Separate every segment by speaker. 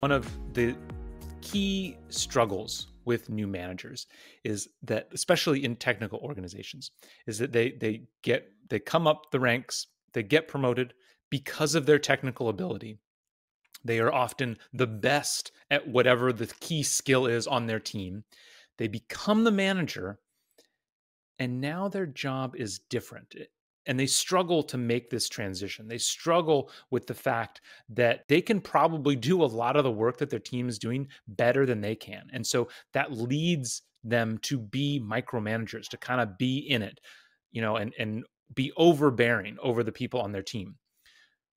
Speaker 1: One of the key struggles with new managers is that especially in technical organizations is that they they get they come up the ranks, they get promoted because of their technical ability. They are often the best at whatever the key skill is on their team. They become the manager and now their job is different and they struggle to make this transition. They struggle with the fact that they can probably do a lot of the work that their team is doing better than they can. And so that leads them to be micromanagers, to kind of be in it, you know, and and be overbearing over the people on their team.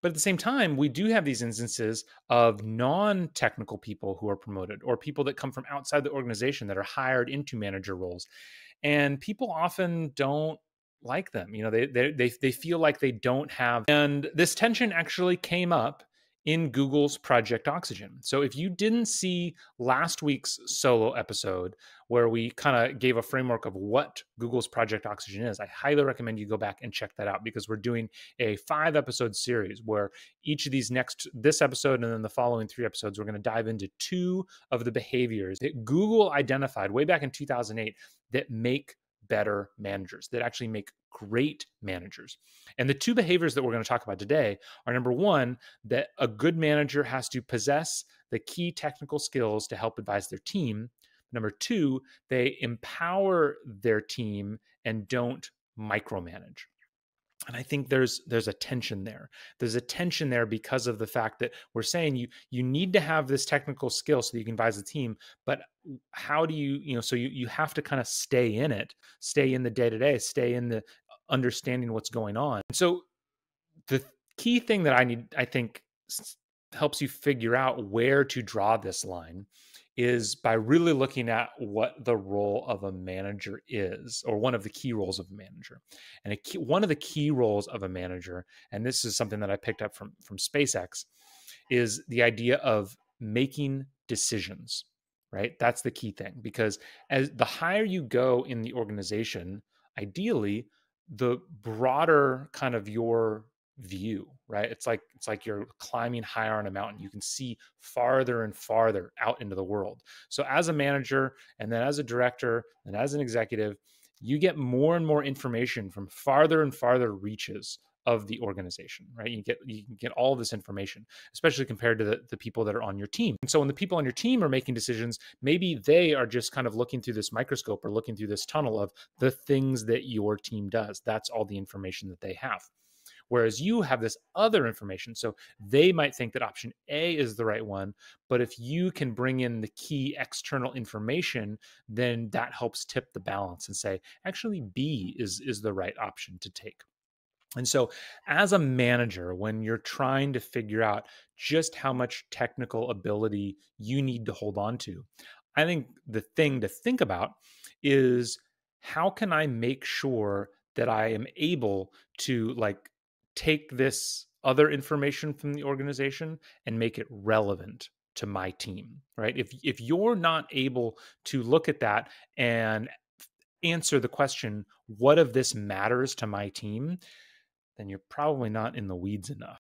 Speaker 1: But at the same time, we do have these instances of non technical people who are promoted or people that come from outside the organization that are hired into manager roles. And people often don't like them. You know, they they they, they feel like they don't have. And this tension actually came up in Google's Project Oxygen. So if you didn't see last week's solo episode where we kind of gave a framework of what Google's Project Oxygen is, I highly recommend you go back and check that out because we're doing a five episode series where each of these next this episode and then the following three episodes we're going to dive into two of the behaviors that Google identified way back in 2008 that make better managers, that actually make great managers. And the two behaviors that we're going to talk about today are number one, that a good manager has to possess the key technical skills to help advise their team. Number two, they empower their team and don't micromanage and i think there's there's a tension there there's a tension there because of the fact that we're saying you you need to have this technical skill so that you can advise the team but how do you you know so you you have to kind of stay in it stay in the day to day stay in the uh, understanding what's going on so the key thing that i need i think helps you figure out where to draw this line is by really looking at what the role of a manager is, or one of the key roles of a manager. And a key, one of the key roles of a manager, and this is something that I picked up from, from SpaceX, is the idea of making decisions, right? That's the key thing because as the higher you go in the organization, ideally, the broader kind of your view right it's like it's like you're climbing higher on a mountain you can see farther and farther out into the world so as a manager and then as a director and as an executive you get more and more information from farther and farther reaches of the organization right you get you can get all this information especially compared to the, the people that are on your team and so when the people on your team are making decisions maybe they are just kind of looking through this microscope or looking through this tunnel of the things that your team does that's all the information that they have Whereas you have this other information. So they might think that option A is the right one. But if you can bring in the key external information, then that helps tip the balance and say, actually, B is, is the right option to take. And so, as a manager, when you're trying to figure out just how much technical ability you need to hold on to, I think the thing to think about is how can I make sure that I am able to like take this other information from the organization and make it relevant to my team right if if you're not able to look at that and answer the question what of this matters to my team then you're probably not in the weeds enough